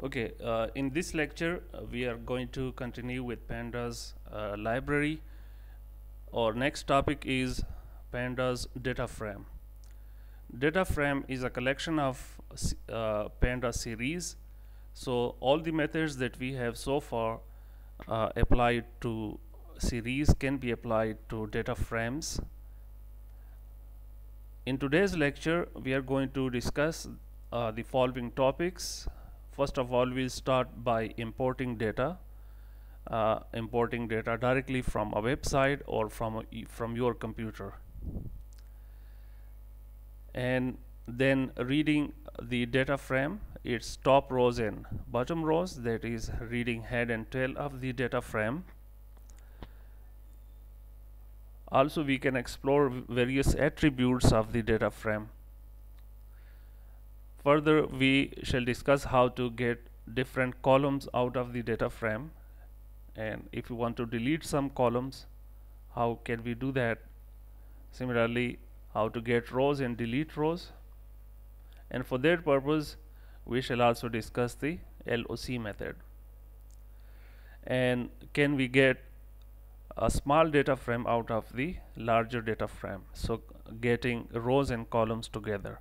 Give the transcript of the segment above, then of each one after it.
Okay, uh, in this lecture, uh, we are going to continue with pandas uh, library. Our next topic is pandas data frame. Data frame is a collection of uh, panda series. So all the methods that we have so far uh, applied to series can be applied to data frames. In today's lecture, we are going to discuss uh, the following topics first of all we start by importing data uh, importing data directly from a website or from from your computer and then reading the data frame its top rows and bottom rows that is reading head and tail of the data frame also we can explore various attributes of the data frame Further, we shall discuss how to get different columns out of the data frame and if you want to delete some columns how can we do that similarly how to get rows and delete rows and for that purpose we shall also discuss the LOC method and can we get a small data frame out of the larger data frame so getting rows and columns together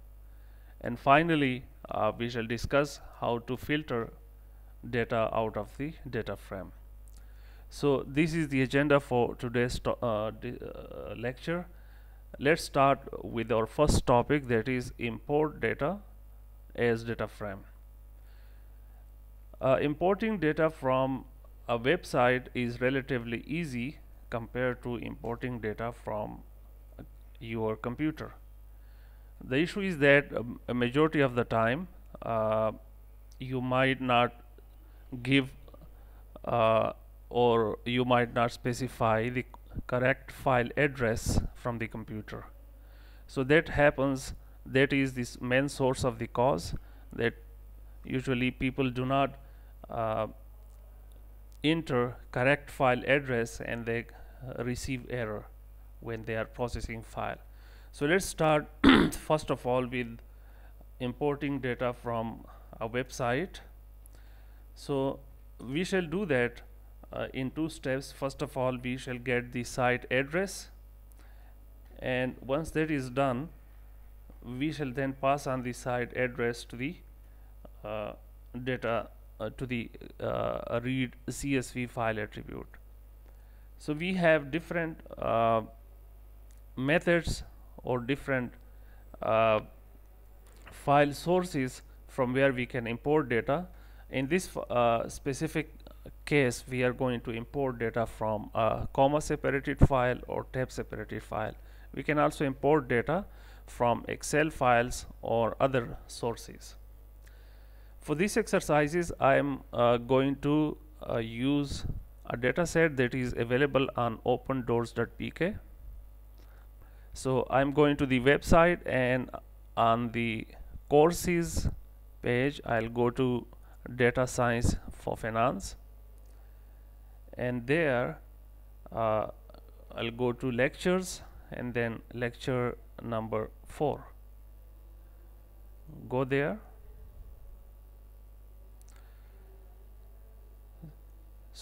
and finally, uh, we shall discuss how to filter data out of the data frame. So this is the agenda for today's uh, uh, lecture. Let's start with our first topic that is import data as data frame. Uh, importing data from a website is relatively easy compared to importing data from your computer. The issue is that um, a majority of the time uh, you might not give uh, or you might not specify the correct file address from the computer. So that happens that is this main source of the cause that usually people do not uh, enter correct file address and they uh, receive error when they are processing file. So, let us start first of all with importing data from a website. So, we shall do that uh, in two steps. First of all, we shall get the site address and once that is done, we shall then pass on the site address to the uh, data uh, to the uh, read CSV file attribute. So, we have different uh, methods or different uh, file sources from where we can import data. In this uh, specific case, we are going to import data from a comma separated file or tab separated file. We can also import data from Excel files or other sources. For these exercises, I am uh, going to uh, use a dataset that is available on opendoors.pk so I'm going to the website and on the courses page I'll go to data science for finance and there uh, I'll go to lectures and then lecture number 4 go there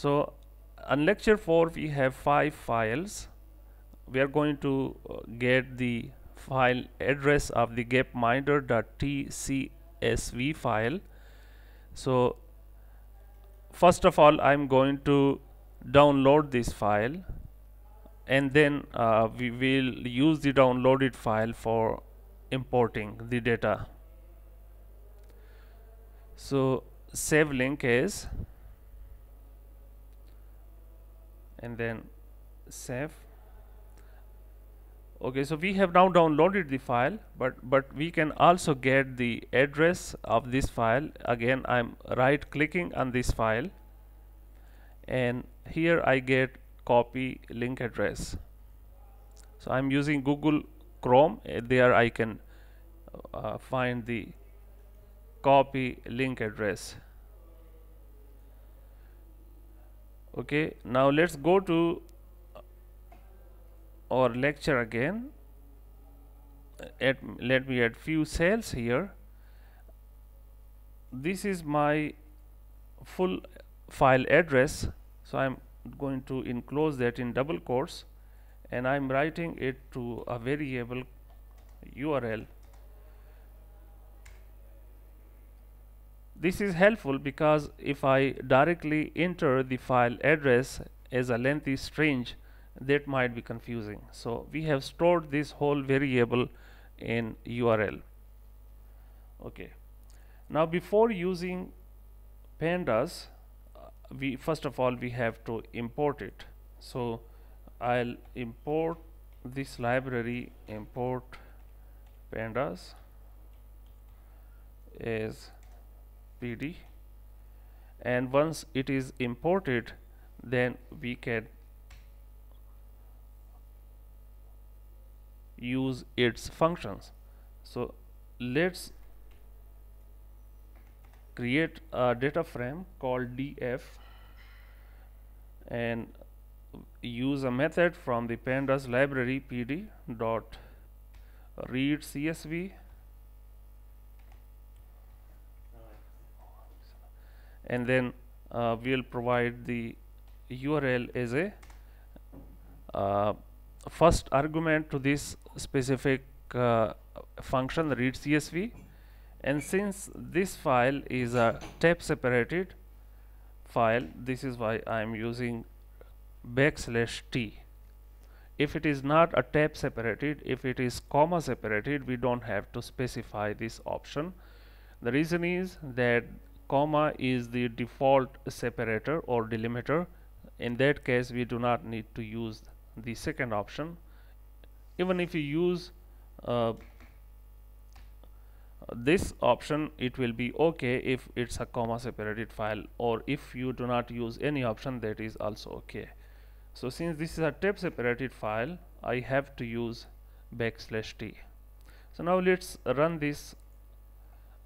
so on lecture 4 we have five files we are going to uh, get the file address of the gapminder.tcsv file so first of all I'm going to download this file and then uh, we will use the downloaded file for importing the data so save link as and then save okay so we have now downloaded the file but but we can also get the address of this file again I'm right clicking on this file and here I get copy link address so I'm using Google Chrome uh, there I can uh, uh, find the copy link address okay now let's go to our lecture again at, let me add few cells here this is my full file address so I'm going to enclose that in double quotes and I'm writing it to a variable URL this is helpful because if I directly enter the file address as a lengthy string that might be confusing so we have stored this whole variable in URL okay now before using pandas uh, we first of all we have to import it so I'll import this library import pandas as pd and once it is imported then we can use its functions so let's create a data frame called df and use a method from the pandas library pd dot read csv and then uh, we'll provide the url as a uh, first argument to this specific uh, function read CSV and since this file is a tab separated file this is why I am using backslash t if it is not a tab separated if it is comma separated we don't have to specify this option the reason is that comma is the default separator or delimiter in that case we do not need to use the second option even if you use uh, this option it will be okay if it's a comma separated file or if you do not use any option that is also okay so since this is a tab separated file I have to use backslash t so now let's run this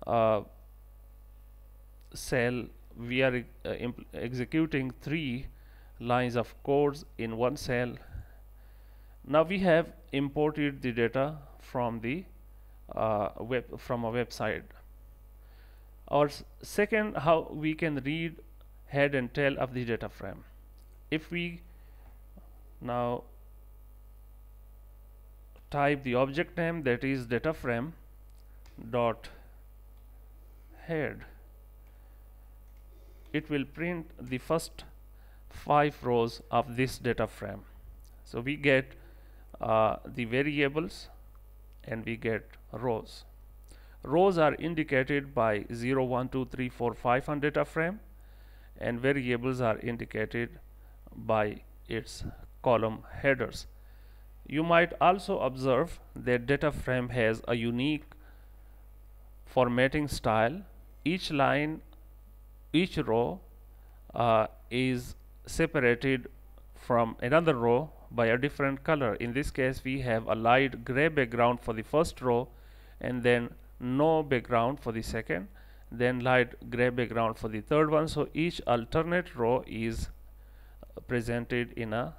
uh, cell we are uh, executing three lines of codes in one cell now we have imported the data from the uh, web from a website. Our second, how we can read head and tail of the data frame. If we now type the object name that is data frame dot head it will print the first five rows of this data frame so we get uh, the variables and we get rows. Rows are indicated by 0, 1, 2, 3, 4, 5 on data frame and variables are indicated by its column headers. You might also observe that data frame has a unique formatting style. Each line, each row uh, is separated from another row by a different color. In this case, we have a light gray background for the first row and then no background for the second, then light gray background for the third one. So each alternate row is presented in a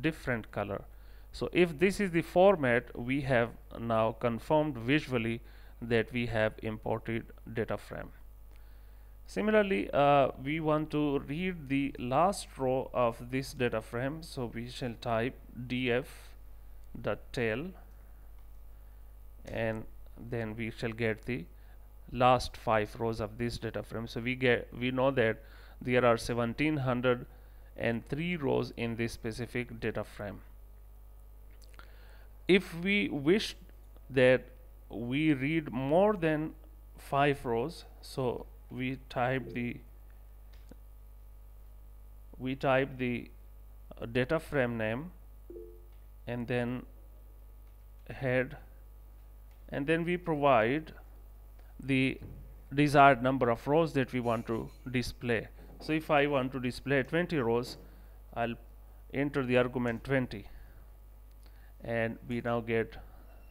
different color. So if this is the format, we have now confirmed visually that we have imported data frame. Similarly, uh, we want to read the last row of this data frame. So we shall type df tail and then we shall get the last five rows of this data frame. So we get we know that there are 1703 rows in this specific data frame. If we wish that we read more than five rows, so we type the we type the uh, data frame name and then head and then we provide the desired number of rows that we want to display so if I want to display 20 rows I'll enter the argument 20 and we now get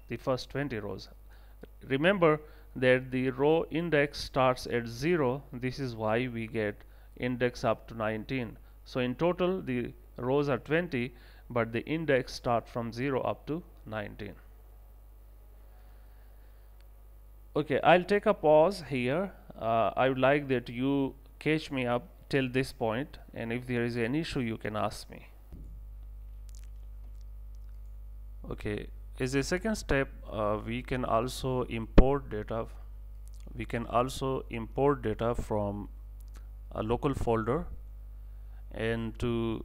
the first 20 rows remember that the row index starts at 0 this is why we get index up to 19 so in total the rows are 20 but the index start from 0 up to 19 okay I'll take a pause here uh, I would like that you catch me up till this point and if there is an issue you can ask me okay as a second step uh, we can also import data we can also import data from a local folder and to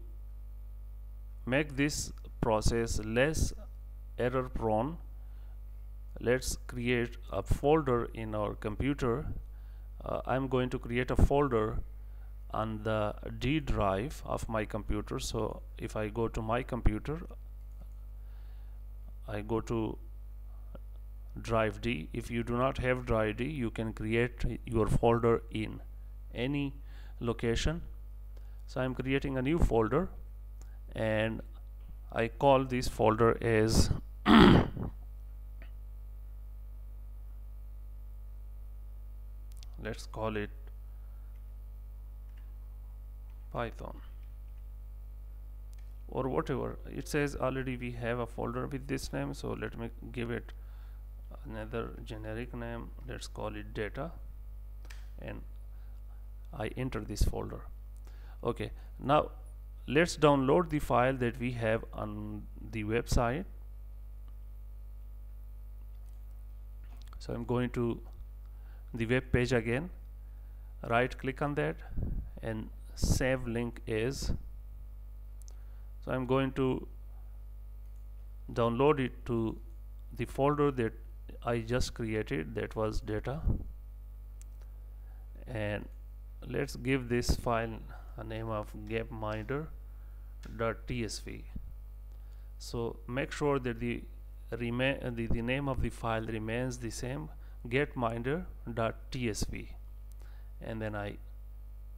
make this process less error prone let's create a folder in our computer uh, I'm going to create a folder on the D drive of my computer so if I go to my computer I go to drive D if you do not have drive D you can create your folder in any location so I'm creating a new folder and I call this folder as let's call it Python or whatever it says already we have a folder with this name so let me give it another generic name let's call it data and I enter this folder okay now let's download the file that we have on the website so I'm going to the web page again right click on that and save link as so I'm going to download it to the folder that I just created that was data and let's give this file a name of gapminder.tsv so make sure that the remain the, the name of the file remains the same Gapminder.tsv, and then I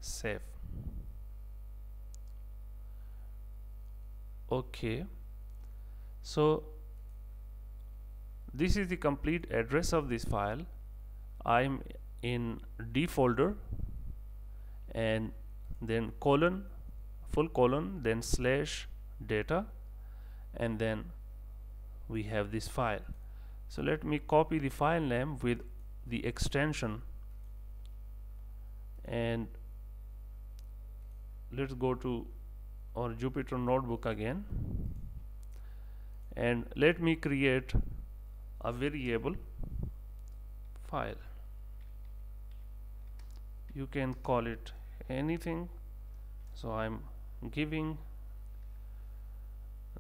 save okay so this is the complete address of this file I'm in D folder and then colon full colon then slash data and then we have this file so let me copy the file name with the extension and let's go to or Jupyter notebook again and let me create a variable file you can call it anything so I'm giving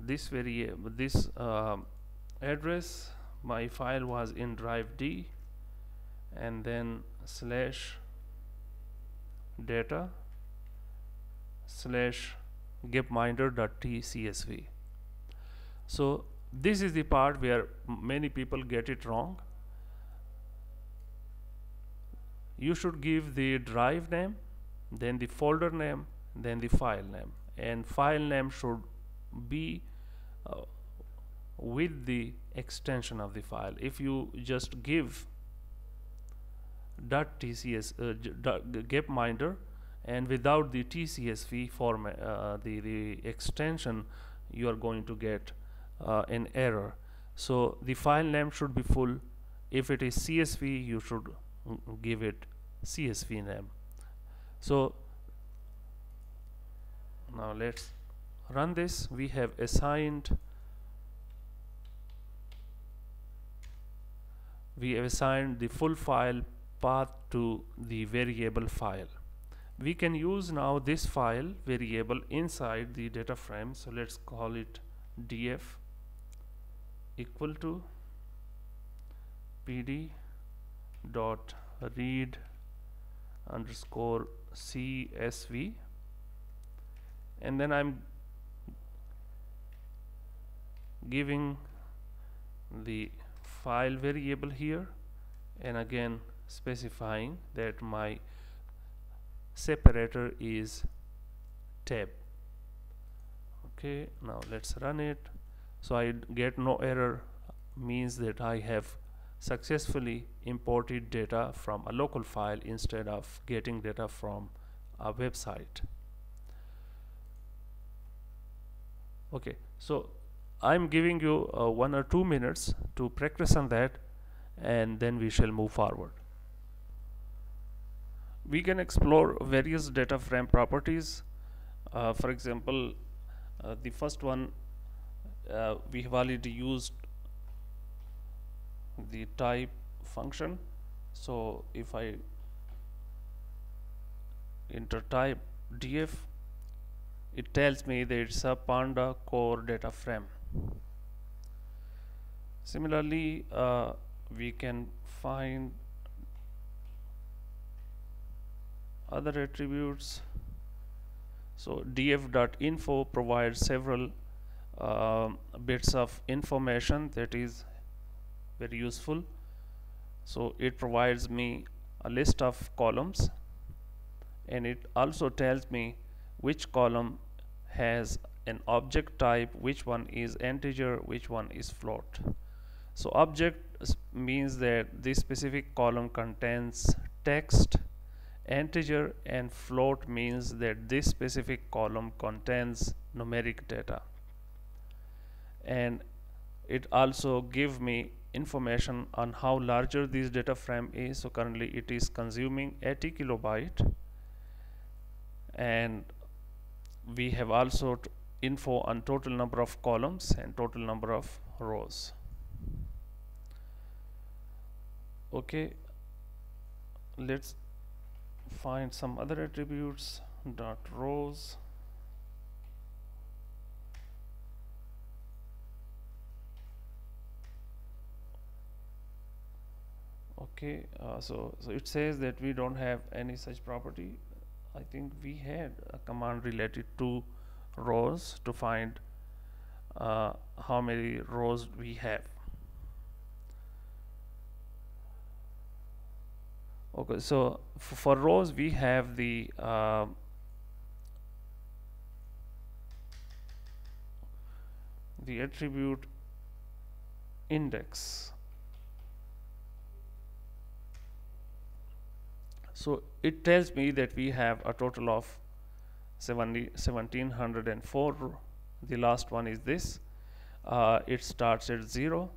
this variable this uh, address my file was in drive D and then slash data slash gapminder.tcsv so this is the part where many people get it wrong you should give the drive name then the folder name then the file name and file name should be uh, with the extension of the file if you just give dot tcs uh, gapminder and without the TCSV format, uh, the, the extension, you are going to get uh, an error. So the file name should be full. If it is CSV, you should mm, give it CSV name. So now let's run this. We have assigned we have assigned the full file path to the variable file we can use now this file variable inside the data frame so let's call it df equal to pd dot read underscore csv and then I'm giving the file variable here and again specifying that my separator is tab okay now let's run it so I get no error means that I have successfully imported data from a local file instead of getting data from a website okay so I'm giving you uh, one or two minutes to practice on that and then we shall move forward we can explore various data frame properties uh, for example uh, the first one uh, we have already used the type function so if I enter type df it tells me that it's a panda core data frame similarly uh, we can find other attributes so df.info provides several uh, bits of information that is very useful so it provides me a list of columns and it also tells me which column has an object type which one is integer which one is float so object means that this specific column contains text Integer and float means that this specific column contains numeric data and it also give me information on how larger this data frame is so currently it is consuming 80 kilobyte and we have also info on total number of columns and total number of rows okay let's find some other attributes dot rows okay uh, so so it says that we don't have any such property I think we had a command related to rows to find uh, how many rows we have okay so for rows we have the uh, the attribute index so it tells me that we have a total of 1704 the last one is this uh, it starts at 0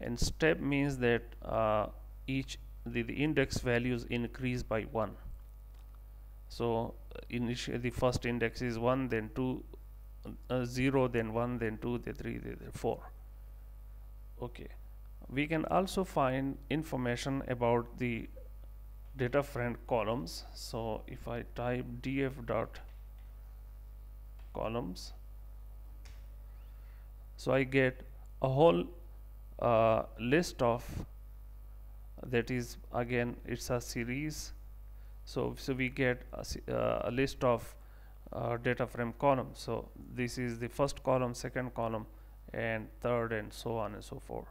and step means that uh, each the, the index values increase by 1 so uh, initially the first index is 1 then 2 uh, 0 then 1 then 2 then 3 then 4 okay we can also find information about the data friend columns so if I type df dot columns so I get a whole uh, list of that is again it's a series so so we get a, uh, a list of uh, data frame columns so this is the first column second column and third and so on and so forth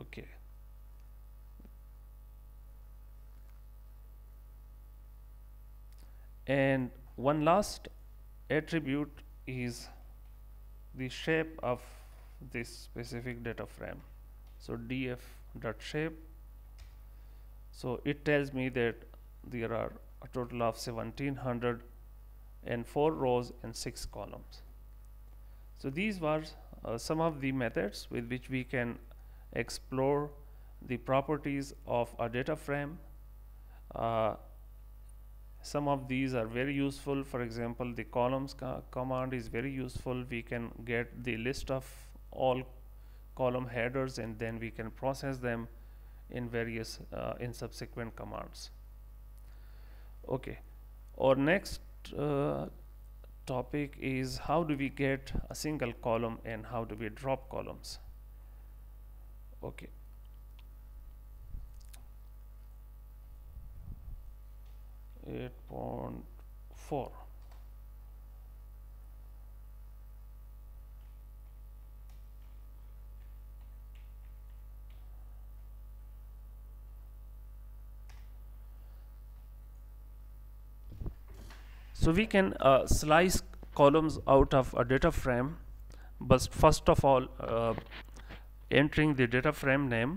okay and one last attribute is the shape of this specific data frame so df dot shape so it tells me that there are a total of 1704 rows and 6 columns so these were uh, some of the methods with which we can explore the properties of a data frame uh, some of these are very useful for example the columns co command is very useful we can get the list of all column headers and then we can process them in various uh, in subsequent commands okay our next uh, topic is how do we get a single column and how do we drop columns okay eight point four So we can uh, slice columns out of a data frame, but first of all uh, entering the data frame name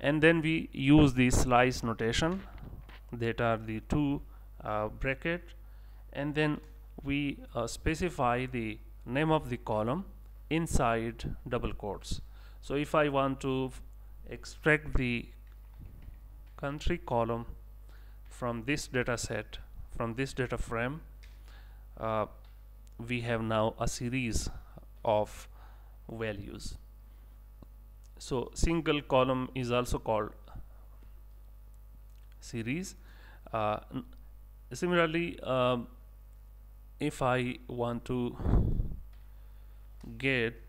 and then we use the slice notation that are the two uh, bracket and then we uh, specify the name of the column inside double quotes. So if I want to extract the country column from this data set from this data frame uh, we have now a series of values so single column is also called series uh, similarly um, if I want to get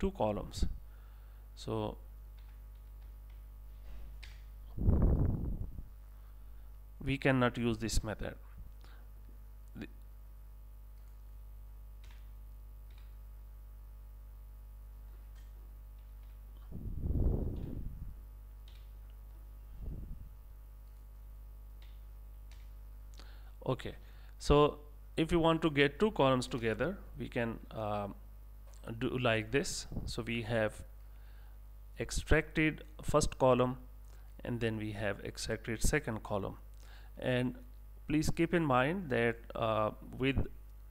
two columns so we cannot use this method okay so if you want to get two columns together we can um, do like this so we have extracted first column and then we have extracted second column and please keep in mind that uh, with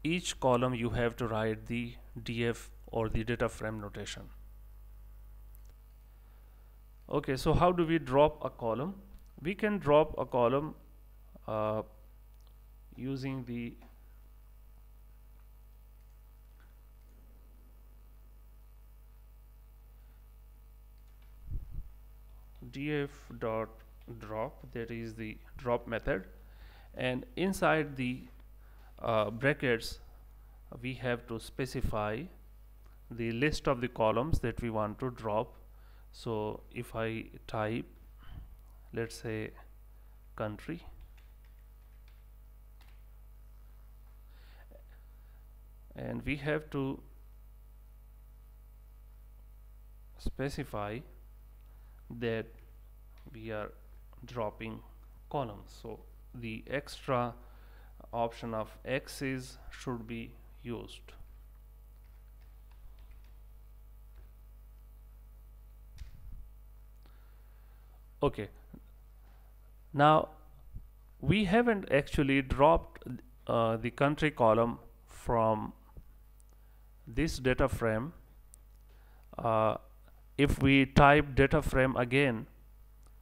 each column you have to write the df or the data frame notation okay so how do we drop a column we can drop a column uh, using the df dot drop there is the drop method and inside the uh, brackets we have to specify the list of the columns that we want to drop so if I type let's say country and we have to specify that we are dropping columns so the extra option of X is should be used okay now we haven't actually dropped uh, the country column from this data frame uh, if we type data frame again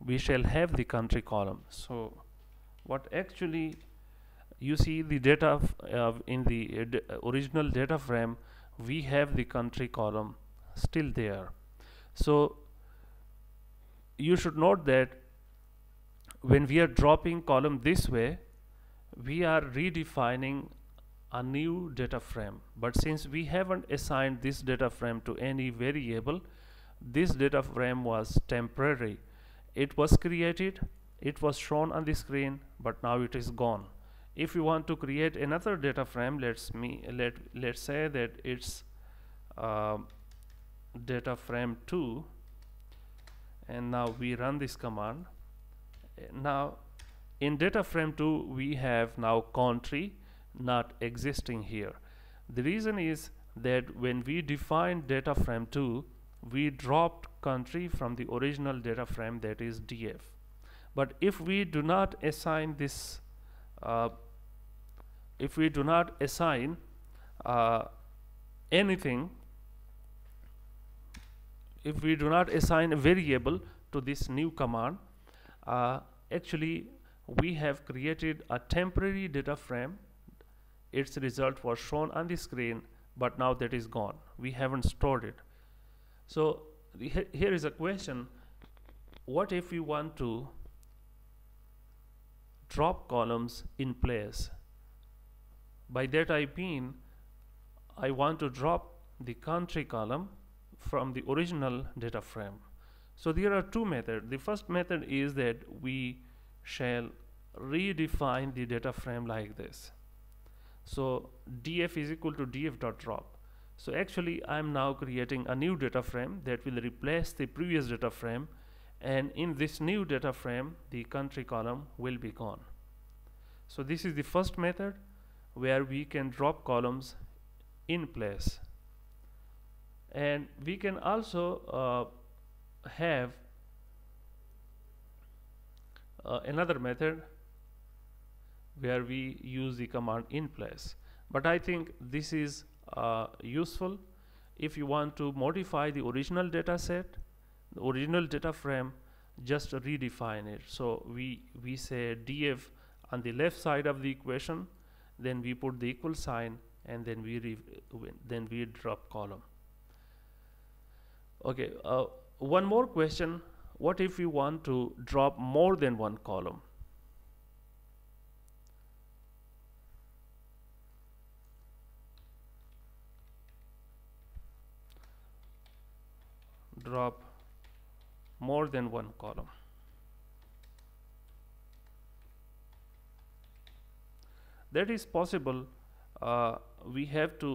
we shall have the country column. So what actually you see the data uh, in the uh, uh, original data frame we have the country column still there. So you should note that when we are dropping column this way we are redefining a new data frame but since we haven't assigned this data frame to any variable this data frame was temporary it was created it was shown on the screen but now it is gone if we want to create another data frame let's me let let's say that it's uh, data frame 2 and now we run this command now in data frame 2 we have now country not existing here the reason is that when we define data frame 2 we dropped country from the original data frame that is DF. But if we do not assign this, uh, if we do not assign uh, anything, if we do not assign a variable to this new command, uh, actually we have created a temporary data frame. Its result was shown on the screen, but now that is gone. We haven't stored it. So he here is a question. What if we want to drop columns in place? By that I mean I want to drop the country column from the original data frame. So there are two methods. The first method is that we shall redefine the data frame like this. So df is equal to df dot drop. So actually I'm now creating a new data frame that will replace the previous data frame and in this new data frame the country column will be gone. So this is the first method where we can drop columns in place and we can also uh, have uh, another method where we use the command in place but I think this is uh, useful if you want to modify the original data set the original data frame just redefine it so we we say df on the left side of the equation then we put the equal sign and then we then we drop column okay uh, one more question what if we want to drop more than one column drop more than one column that is possible uh, we have to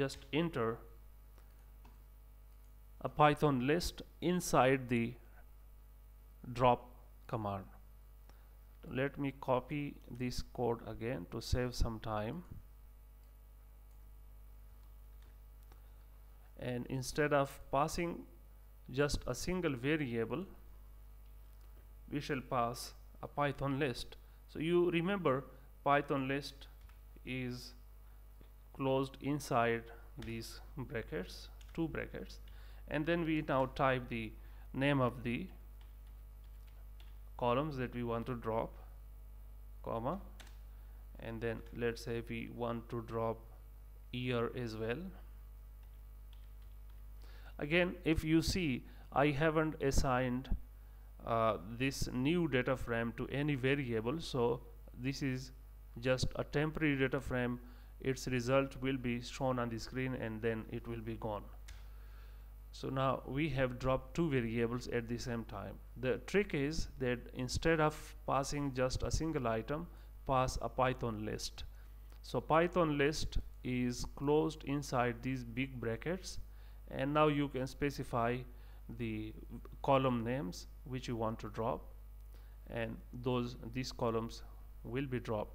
just enter a python list inside the drop command let me copy this code again to save some time and instead of passing just a single variable we shall pass a python list so you remember python list is closed inside these brackets two brackets and then we now type the name of the columns that we want to drop comma and then let's say we want to drop year as well again if you see I haven't assigned uh, this new data frame to any variable so this is just a temporary data frame its result will be shown on the screen and then it will be gone so now we have dropped two variables at the same time the trick is that instead of passing just a single item pass a python list so python list is closed inside these big brackets and now you can specify the column names which you want to drop and those these columns will be dropped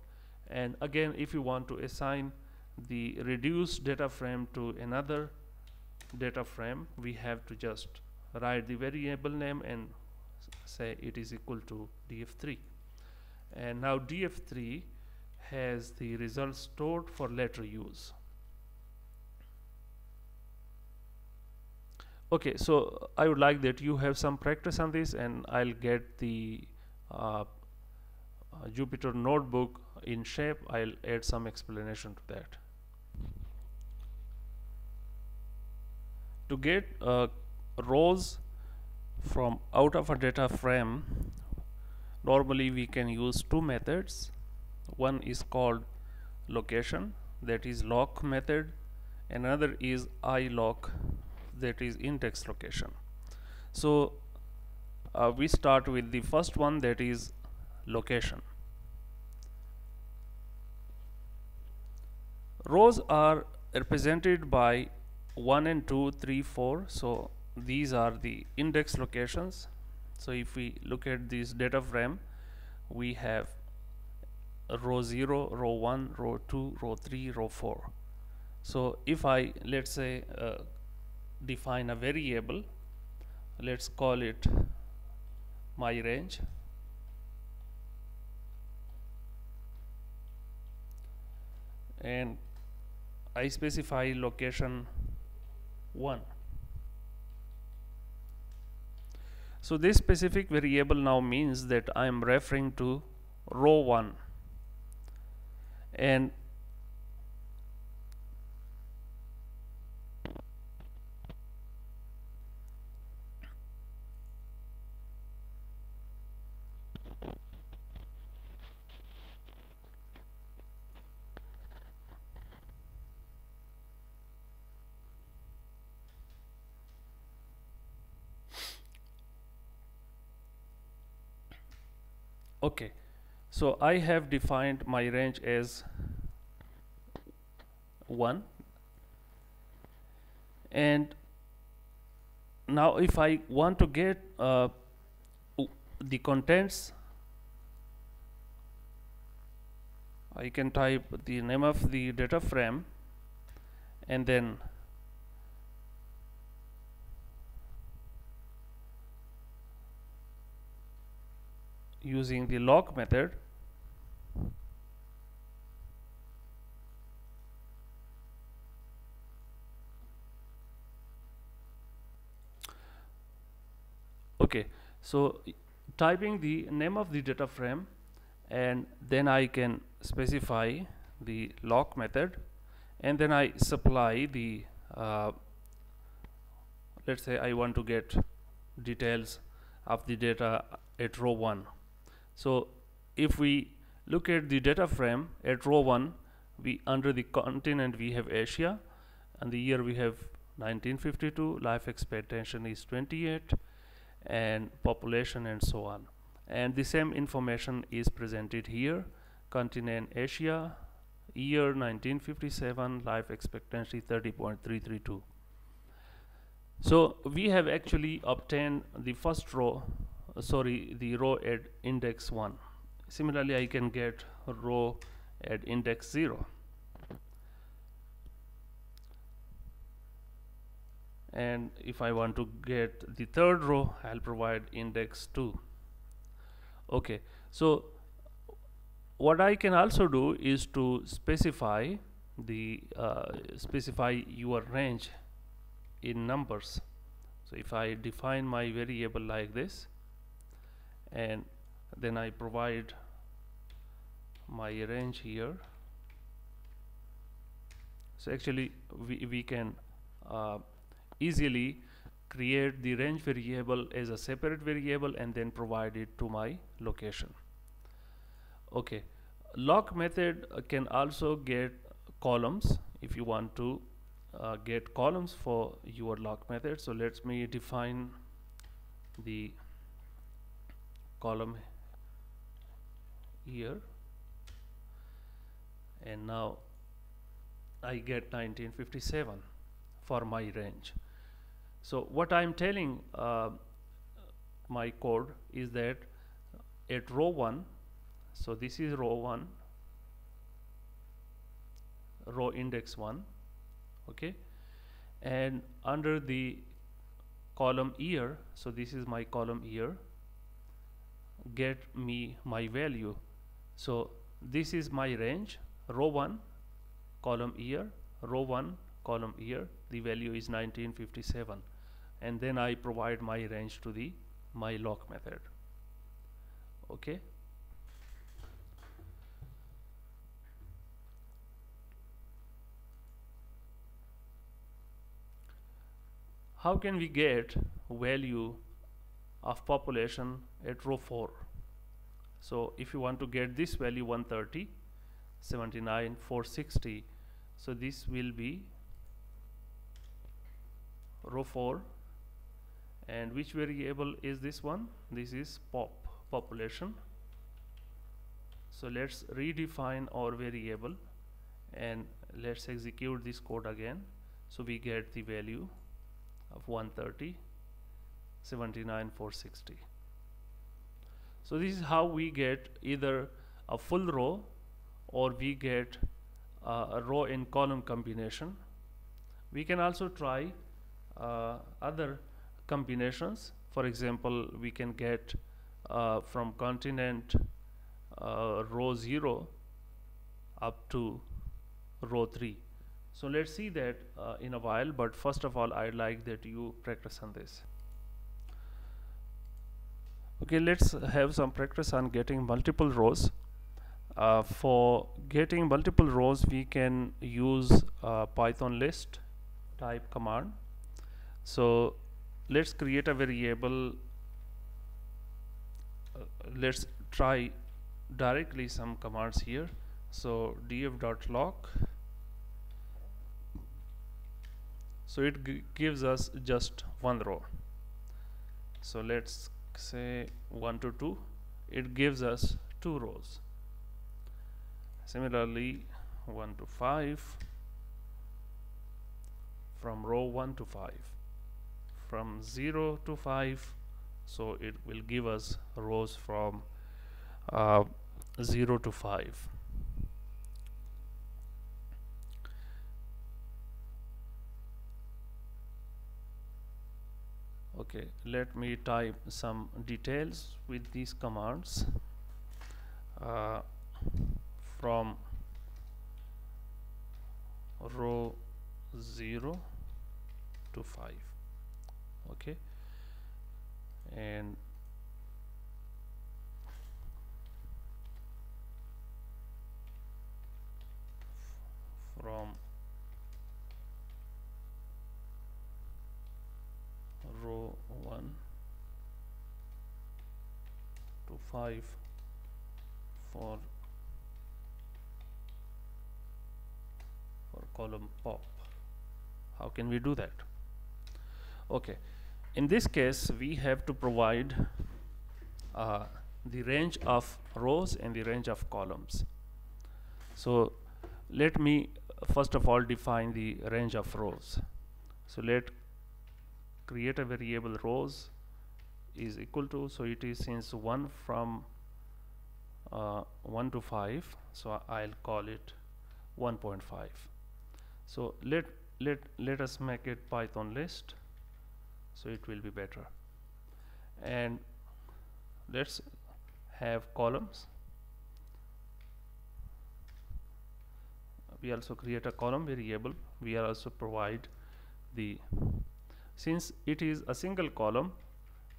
and again if you want to assign the reduced data frame to another data frame we have to just write the variable name and say it is equal to df3 and now df3 has the results stored for later use okay so I would like that you have some practice on this and I'll get the uh, uh, Jupyter notebook in shape I'll add some explanation to that to get uh, rows from out of a data frame normally we can use two methods one is called location that is lock method another is iloc that is index location so uh, we start with the first one that is location rows are represented by 1 and 2 3 4 so these are the index locations so if we look at this data frame we have row 0 row 1 row 2 row 3 row 4 so if I let's say uh, define a variable let's call it my range and I specify location 1 so this specific variable now means that I am referring to row 1 and okay so I have defined my range as 1 and now if I want to get uh, the contents I can type the name of the data frame and then using the log method okay so typing the name of the data frame and then I can specify the lock method and then I supply the uh, let's say I want to get details of the data at row 1 so if we look at the data frame at row 1, we under the continent we have Asia and the year we have 1952, life expectancy is 28 and population and so on. And the same information is presented here, continent Asia, year 1957, life expectancy 30.332. So we have actually obtained the first row sorry the row at index 1 similarly I can get row at index 0 and if I want to get the third row I'll provide index 2 okay so what I can also do is to specify the uh, specify your range in numbers so if I define my variable like this and then I provide my range here so actually we, we can uh, easily create the range variable as a separate variable and then provide it to my location okay lock method uh, can also get columns if you want to uh, get columns for your lock method so let me define the column here and now I get 1957 for my range so what I'm telling uh, my code is that at row 1 so this is row 1 row index 1 okay and under the column year so this is my column year get me my value so this is my range row 1 column year row 1 column year the value is 1957 and then I provide my range to the my lock method okay how can we get value of population at row 4 so if you want to get this value 130 79 460 so this will be row 4 and which variable is this one this is pop population so let's redefine our variable and let's execute this code again so we get the value of 130 79 460 so this is how we get either a full row or we get uh, a row and column combination. We can also try uh, other combinations. For example, we can get uh, from continent uh, row 0 up to row 3. So let's see that uh, in a while, but first of all, I'd like that you practice on this okay let's have some practice on getting multiple rows uh, for getting multiple rows we can use uh, python list type command so let's create a variable uh, let's try directly some commands here so df.log so it gives us just one row so let's say 1 to 2 it gives us two rows similarly 1 to 5 from row 1 to 5 from 0 to 5 so it will give us rows from uh, 0 to 5 okay let me type some details with these commands uh, from row 0 to 5 okay and from 0, 1 to 5 for for column pop how can we do that okay in this case we have to provide uh, the range of rows and the range of columns so let me uh, first of all define the range of rows so let create a variable rows is equal to so it is since 1 from uh, 1 to 5 so I'll call it 1.5 so let let let us make it Python list so it will be better and let's have columns we also create a column variable we also provide the since it is a single column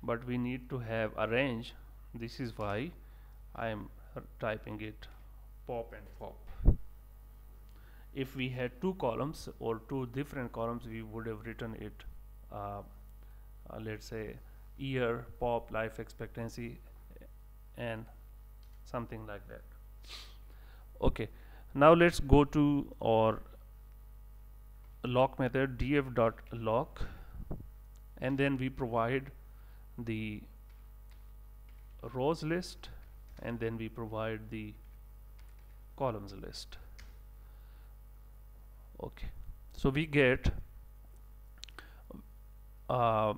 but we need to have a range this is why I am typing it pop and pop if we had two columns or two different columns we would have written it uh, uh, let's say year pop life expectancy and something like that okay now let's go to our lock method df.lock and then we provide the rows list and then we provide the columns list okay so we get uh,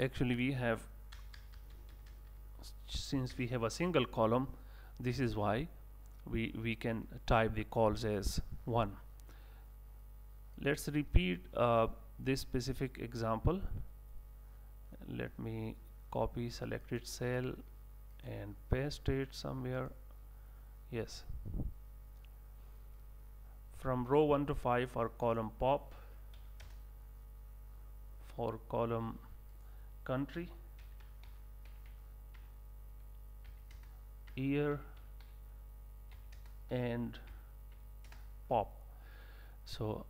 actually we have since we have a single column this is why we we can type the calls as one let's repeat uh, this specific example let me copy selected cell and paste it somewhere yes from row 1 to 5 for column pop for column country year and pop so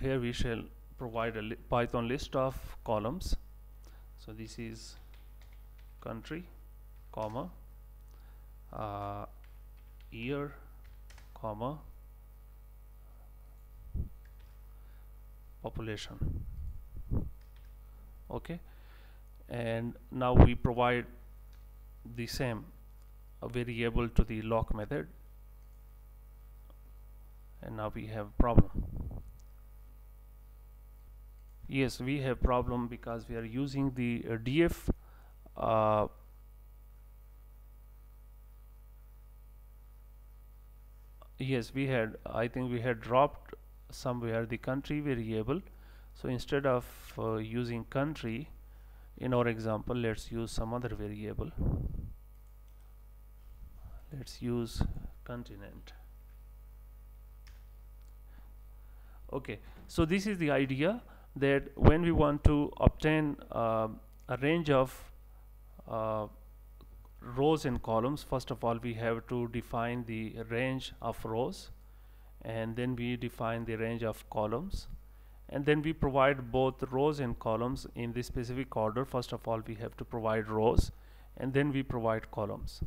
here we shall provide a li Python list of columns. So this is country, comma, uh, year, comma, population. Okay, and now we provide the same variable to the lock method, and now we have problem yes we have problem because we are using the uh, df uh, yes we had I think we had dropped somewhere the country variable so instead of uh, using country in our example let's use some other variable let's use continent okay so this is the idea that when we want to obtain uh, a range of uh, rows and columns first of all we have to define the range of rows and then we define the range of columns and then we provide both rows and columns in the specific order first of all we have to provide rows and then we provide columns